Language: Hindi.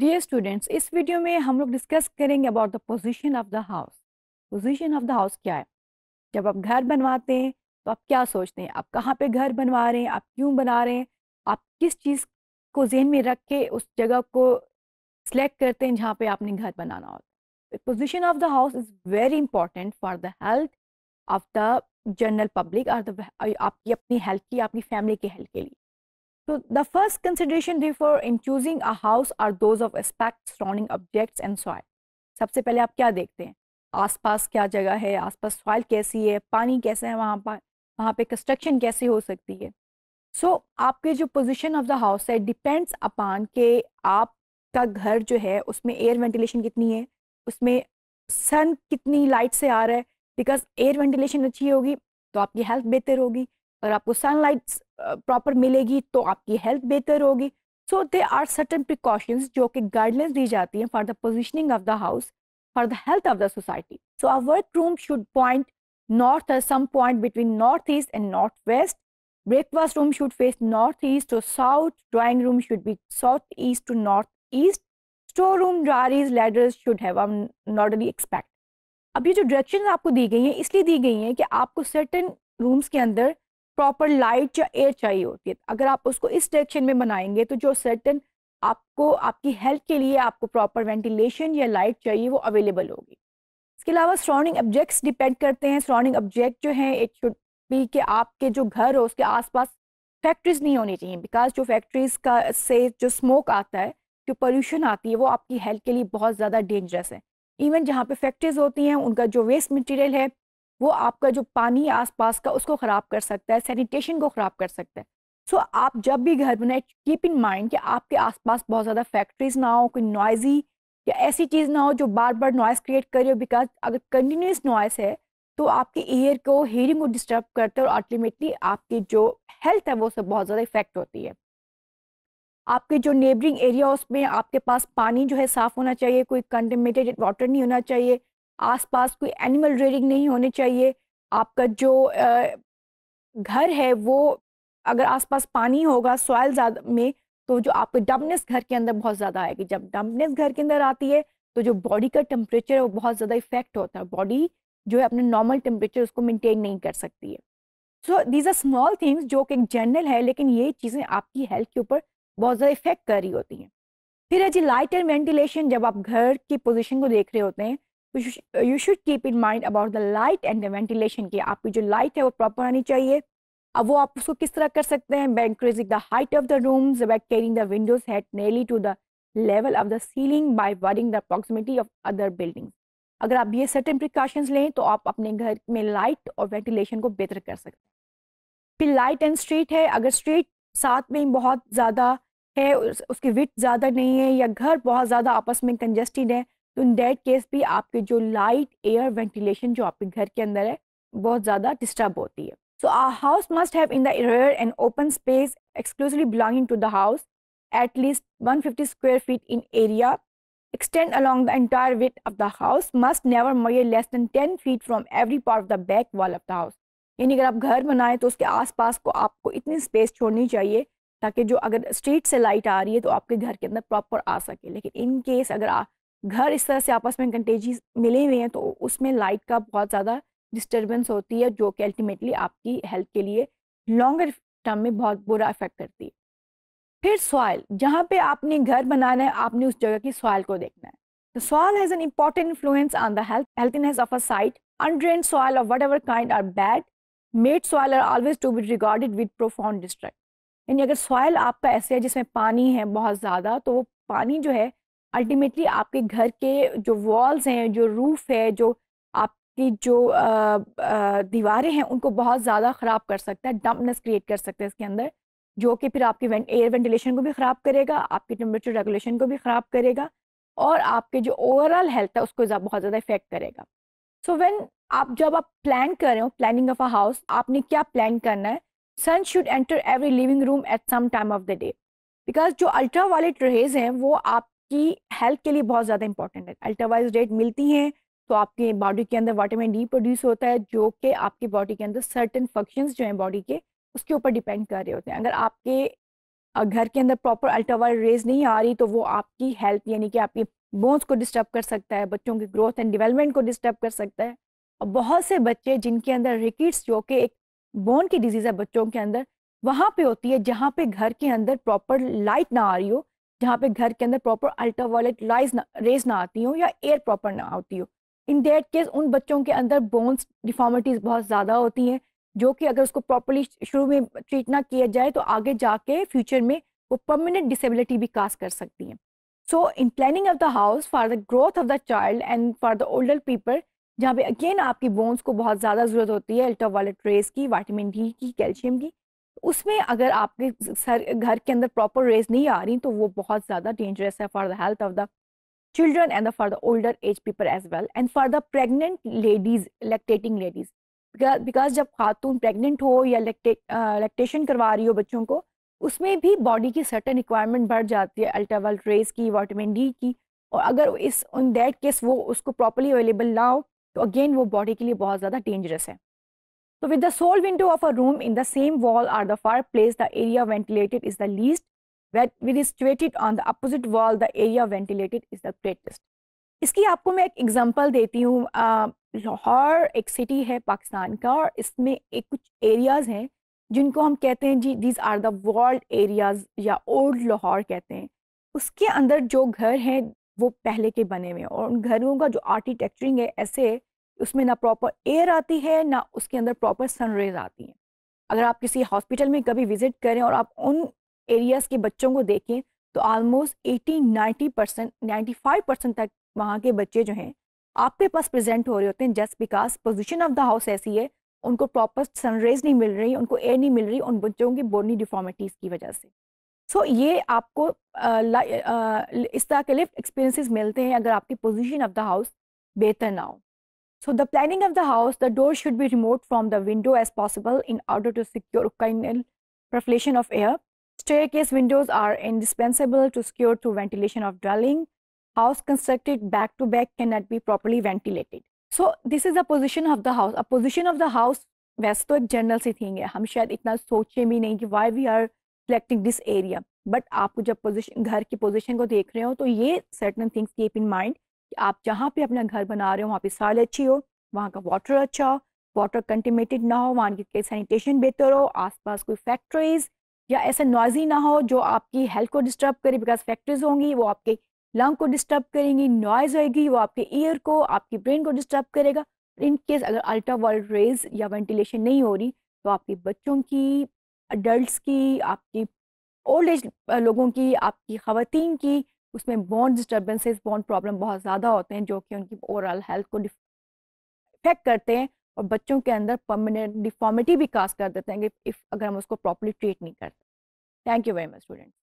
डियर स्टूडेंट्स इस वीडियो में हम लोग डिस्कस करेंगे about the position of the house position of the house क्या है जब आप घर बनवाते हैं तो आप क्या सोचते हैं आप कहाँ पे घर बनवा रहे हैं आप क्यों बना रहे हैं आप किस चीज़ को जहन में रख के उस जगह को सिलेक्ट करते हैं जहाँ पे आपने घर बनाना होता position of the house is very important for the health of the general public और आपकी अपनी हेल्थ की अपनी फैमिली के हेल्थ के लिए So the first consideration therefore in choosing a house are those of aspect surrounding objects and soil. सबसे पहले आप क्या देखते हैं आसपास क्या जगह है आसपास सॉइल कैसी है पानी कैसा है वहाँ पर वहाँ पे कंस्ट्रक्शन कैसे हो सकती है सो so, आपके जो पोजीशन ऑफ द हाउस है डिपेंड्स अपान के आपका घर जो है उसमें एयर वेंटिलेशन कितनी है उसमें सन कितनी लाइट से आ रहा है बिकॉज एयर वेंटिलेशन अच्छी होगी तो आपकी हेल्थ बेहतर होगी अगर आपको सनलाइट प्रॉपर मिलेगी तो आपकी हेल्थ बेहतर होगी so there are certain precautions जो कि गाइडलाइंस दी जाती हैं for the positioning of the house for the health of the society so our work room should point north some point between north east and north west breakfast room should face north east to south drawing room should be south east to north east store room drawers ladders should have not only expect अब ये जो डायरेक्शन आपको दी गई हैं इसलिए दी गई हैं कि आपको सर्टन रूम्स के अंदर प्रॉपर लाइट या एयर चाहिए होती है अगर आप उसको इस डायरेक्शन में बनाएंगे तो जो सर्टन आपको आपकी हेल्थ के लिए आपको प्रॉपर वेंटिलेशन या लाइट चाहिए वो अवेलेबल होगी इसके अलावा सराउंडिंग ऑब्जेक्ट्स डिपेंड करते हैं सराउंडिंग ऑब्जेक्ट जो हैं इट शुड भी कि आपके जो घर हो उसके आसपास फैक्ट्रीज नहीं होनी चाहिए बिकॉज जो फैक्ट्रीज का से जो स्मोक आता है जो पॉल्यूशन आती है वो आपकी हेल्थ के लिए बहुत ज़्यादा डेंजरस है इवन जहाँ पे फैक्ट्रीज होती हैं उनका जो वेस्ट मटेरियल है वो आपका जो पानी आसपास का उसको ख़राब कर सकता है सैनिटेशन को ख़राब कर सकता है सो so, आप जब भी घर बनाए कीप इन माइंड कि आपके आसपास बहुत ज़्यादा फैक्ट्रीज ना हो कोई नॉइजी या ऐसी चीज़ ना हो जो बार बार नॉइज़ क्रिएट करे बिकॉज अगर कंटिन्यूस नॉइस है तो आपके एयर को हीरिंग को डिस्टर्ब करते और अल्टीमेटली आपकी जो हेल्थ है वो सब बहुत ज़्यादा इफेक्ट होती है आपके जो नेबरिंग एरिया उसमें आपके पास पानी जो है साफ़ होना चाहिए कोई कंटेमेटेड वाटर नहीं होना चाहिए आसपास कोई एनिमल रेयरिंग नहीं होनी चाहिए आपका जो घर है वो अगर आसपास पानी होगा सॉइल ज़्यादा में तो जो आपके डम्पनेस घर के अंदर बहुत ज़्यादा आएगी जब डम्पनेस घर के अंदर आती है तो जो बॉडी का टेम्परेचर है वो बहुत ज़्यादा इफेक्ट होता है बॉडी जो है अपने नॉर्मल टेम्परेचर उसको मेंटेन नहीं कर सकती है so these are small things जो कि एक जनरल है लेकिन ये चीज़ें आपकी हेल्थ के ऊपर बहुत ज़्यादा इफेक्ट कर रही होती हैं फिर है जी लाइट एंड वेंटिलेशन जब आप घर की पोजिशन को देख रहे होते हैं you should keep in mind about the light and the ventilation की आपकी जो लाइट है वो प्रॉपर आनी चाहिए अब वो आप उसको किस तरह कर सकते हैं by increasing the height of the room by carrying the windows height nearly to the level of the ceiling by avoiding the proximity of other building अगर आप ये सर्टेन प्रिकॉशंस लें तो आप अपने घर में लाइट और वेंटिलेशन को बेहतर कर सकते हैं फिर लाइट एंड स्ट्रीट है अगर स्ट्रीट साथ में बहुत ज़्यादा है उसकी विथ ज़्यादा नहीं है या घर बहुत ज़्यादा आपस में कंजेस्टेड है तो इन डेट केस भी आपके जो लाइट एयर वेंटिलेशन जो आपके घर के अंदर है बहुत ज़्यादा डिस्टर्ब होती है so a house must have in the rear and open space exclusively belonging to the house least one fifty square feet in area extend along the entire width of the house must never measure less than ten feet from every part of the back wall of the house यानी अगर आप घर बनाएं तो उसके आसपास को आपको इतनी स्पेस छोड़नी चाहिए ताकि जो अगर स्ट्रीट से लाइट आ रही है तो आपके घर के अंदर प्रॉपर आ सके लेकिन इन केस अगर आप घर इस तरह से आपस में कंटेजी मिले हुए हैं तो उसमें लाइट का बहुत ज़्यादा डिस्टर्बेंस होती है जो कि अल्टीमेटली आपकी हेल्थ के लिए लॉन्गर टर्म में बहुत बुरा इफेक्ट करती है फिर सॉयल जहाँ पे आपने घर बनाना है आपने उस जगह की सॉयल को देखना है तो The soil has an important influence on the health, of a site undrained soil soil whatever kind or bad made soil are always to be regarded with profound distract यानी अगर सॉयल आपका ऐसे है जिसमें पानी है बहुत ज़्यादा तो वो पानी जो है अल्टीमेटली आपके घर के जो वॉल्स हैं जो रूफ़ है जो आपकी जो दीवारें हैं उनको बहुत ज़्यादा ख़राब कर सकता है डम्पनेस क्रिएट कर सकता है इसके अंदर जो कि फिर आपके एयर वेंटिलेशन को भी ख़राब करेगा आपके टेम्परेचर रेगुलेशन को भी ख़राब करेगा और आपके जो ओवरऑल हेल्थ है उसको बहुत ज़्यादा इफेक्ट करेगा सो so वेन आप जब आप प्लान कर रहे हो प्लानिंग ऑफ अ हाउस आपने क्या प्लान करना है sun should enter every living room at some time of the day because जो अल्ट्रा वायलेट रेज हैं वो आप कि हेल्थ के लिए बहुत ज़्यादा इंपॉर्टेंट है अल्ट्रावाइज रेट मिलती हैं तो आपके बॉडी के अंदर वाइटामिन डी प्रोड्यूस होता है जो कि आपकी बॉडी के अंदर सर्टन फंक्शंस जो हैं बॉडी के उसके ऊपर डिपेंड कर रहे होते हैं अगर आपके घर के अंदर प्रॉपर अल्ट्रावाइज रेज नहीं आ रही तो वो आपकी हेल्थ यानी कि आपकी बोन्स को डिस्टर्ब कर सकता है बच्चों की ग्रोथ एंड डेवलपमेंट को डिस्टर्ब कर सकता है और बहुत से बच्चे जिनके अंदर रिकिट्स जो कि एक बोन की डिजीज़ है बच्चों के अंदर वहाँ पे होती है जहाँ पे घर के अंदर प्रॉपर लाइट ना आ रही हो जहाँ पे घर के अंदर proper ultra violet lies rays ना आती हो या एयर प्रॉपर ना होती हो इन डेट केस उन बच्चों के अंदर बोन्स डिफॉर्मिटीज़ बहुत ज़्यादा होती हैं जो कि अगर उसको प्रॉपरली शुरू में ट्रीट ना किया जाए तो आगे जाके फ्यूचर में वो परमानेंट डिसेबिलिटी भी कास्ट कर सकती हैं so in planning of the house for the growth of the child and for the older people जहाँ पे अगेन आपकी बोन्स को बहुत ज़्यादा ज़रूरत होती है अल्ट्रा वॉलेट रेस की वाइटामिन डी की कैल्शियम की उसमें अगर आपके सर घर के अंदर प्रॉपर रेज नहीं आ रही तो वो बहुत ज़्यादा डेंजरस है for the health of the children and the for the older age people as well and for the pregnant ladies lactating ladies because जब खातून प्रेगनेंट हो या लैक्टेशन करवा रही हो बच्चों को उसमें भी बॉडी की सर्टन रिक्वायरमेंट बढ़ जाती है अल्ट्रावल रेज की वाइटामिन डी की और अगर इस उन दैट केस वो उसको प्रॉपरली अवेलेबल ना हो तो अगेन वो बॉडी के लिए बहुत ज़्यादा डेंजरस है So with the sole window of a room in the same wall or the fireplace, the area ventilated is the least. When it is situated on the opposite wall, the area ventilated is the greatest. इसकी आपको मैं एक एग्जांपल देती हूँ लाहौर एक सिटी है पाकिस्तान का और इसमें एक कुछ एरियाज़ हैं जिनको हम कहते हैं जी these are the walled areas या ओल्ड लाहौर कहते हैं उसके अंदर जो घर हैं वो पहले के बने हुए हैं और उन घरों का जो आर्किटेक्चरिंग है ऐसे है उसमें ना प्रॉपर एयर आती है ना उसके अंदर प्रॉपर सनरेज आती हैं अगर आप किसी हॉस्पिटल में कभी विजिट करें और आप उन एरियाज़ के बच्चों को देखें तो almost eighty ninety percent ninety five percent तक वहाँ के बच्चे जो हैं आपके पास प्रेजेंट हो रहे होते हैं just because position of the house ऐसी है उनको प्रॉपर सनरेज नहीं मिल रही उनको एयर नहीं मिल रही उन बच्चों की बोर्नी डिफॉर्मिटीज़ की वजह से सो so, ये आपको आ, आ, इस तरह के लिफ्ट एक्सपीरियंसिस मिलते हैं अगर आपकी पोजिशन ऑफ द हाउस बेहतर ना हो So the planning of the house, the door should be removed from the window as possible in order to secure occasional percolation of air. Staircase windows are indispensable to secure to ventilation of dwelling. House constructed back to back cannot be properly ventilated. So this is the position of the house. A position of the house वैसे तो एक जनरल सी थिंग है हम शायद इतना सोचे भी नहीं कि why we are selecting this area but आपको जब पोजिशन घर की पोजिशन को देख रहे हो तो ये कि आप जहाँ पे अपना घर बना रहे हो वहाँ पे साल अच्छी हो वहाँ का वाटर अच्छा हो वाटर कंटीमेटेड ना हो वहाँ की सैनिटेशन बेहतर हो आसपास कोई फैक्ट्रीज या ऐसा नॉइजी ना हो जो आपकी हेल्थ को डिस्टर्ब करे बिकॉज फैक्ट्रीज होंगी वो आपके लंग को डिस्टर्ब करेंगी नॉइज होगी वो आपके ईयर को आपकी ब्रेन को डिस्टर्ब करेगा इनकेस अगर अल्ट्रा रेज या वेंटिलेशन नहीं हो रही तो आपके बच्चों की अडल्ट की आपकी ओल्ड एज लोगों की आपकी खातन की उसमें बोन डिस्टर्बेंसेस बोन प्रॉब्लम बहुत ज़्यादा होते हैं जो कि उनकी ओवरऑल हेल्थ को इफेक्ट करते हैं और बच्चों के अंदर परमानेंट डिफॉर्मिटी भी कास्ट कर देते हैं इफ़ अगर हम उसको प्रॉपरली ट्रीट नहीं करते thank you very much students